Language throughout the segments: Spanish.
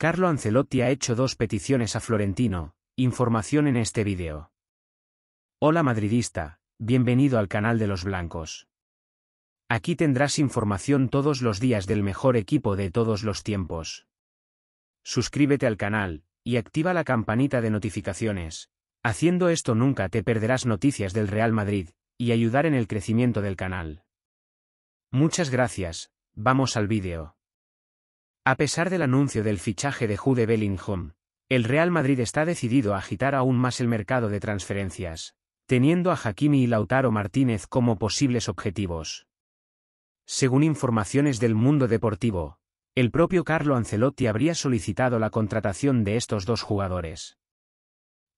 Carlo Ancelotti ha hecho dos peticiones a Florentino, información en este vídeo. Hola madridista, bienvenido al canal de los blancos. Aquí tendrás información todos los días del mejor equipo de todos los tiempos. Suscríbete al canal, y activa la campanita de notificaciones. Haciendo esto nunca te perderás noticias del Real Madrid, y ayudar en el crecimiento del canal. Muchas gracias, vamos al vídeo. A pesar del anuncio del fichaje de Jude Bellingham, el Real Madrid está decidido a agitar aún más el mercado de transferencias, teniendo a Hakimi y Lautaro Martínez como posibles objetivos. Según informaciones del mundo deportivo, el propio Carlo Ancelotti habría solicitado la contratación de estos dos jugadores.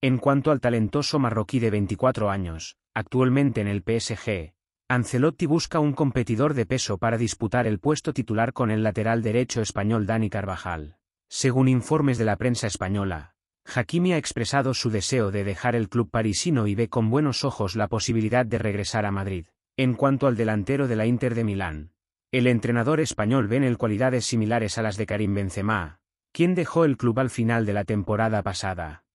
En cuanto al talentoso marroquí de 24 años, actualmente en el PSG, Ancelotti busca un competidor de peso para disputar el puesto titular con el lateral derecho español Dani Carvajal. Según informes de la prensa española, Hakimi ha expresado su deseo de dejar el club parisino y ve con buenos ojos la posibilidad de regresar a Madrid. En cuanto al delantero de la Inter de Milán, el entrenador español ve en él cualidades similares a las de Karim Benzema, quien dejó el club al final de la temporada pasada.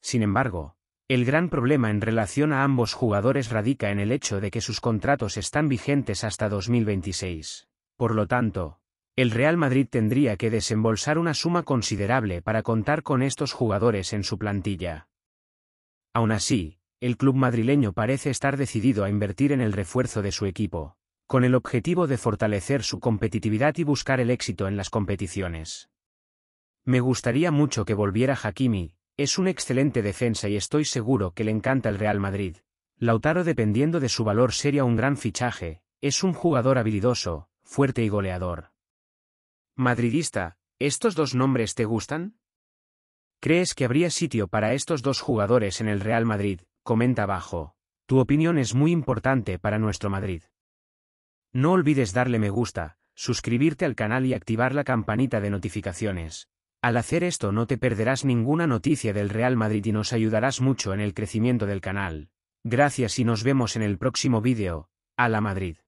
Sin embargo, el gran problema en relación a ambos jugadores radica en el hecho de que sus contratos están vigentes hasta 2026. Por lo tanto, el Real Madrid tendría que desembolsar una suma considerable para contar con estos jugadores en su plantilla. Aún así, el club madrileño parece estar decidido a invertir en el refuerzo de su equipo, con el objetivo de fortalecer su competitividad y buscar el éxito en las competiciones. Me gustaría mucho que volviera Hakimi, es un excelente defensa y estoy seguro que le encanta el Real Madrid. Lautaro dependiendo de su valor sería un gran fichaje, es un jugador habilidoso, fuerte y goleador. Madridista, ¿estos dos nombres te gustan? ¿Crees que habría sitio para estos dos jugadores en el Real Madrid? Comenta abajo. Tu opinión es muy importante para nuestro Madrid. No olvides darle me gusta, suscribirte al canal y activar la campanita de notificaciones. Al hacer esto no te perderás ninguna noticia del Real Madrid y nos ayudarás mucho en el crecimiento del canal. Gracias y nos vemos en el próximo vídeo. A la Madrid.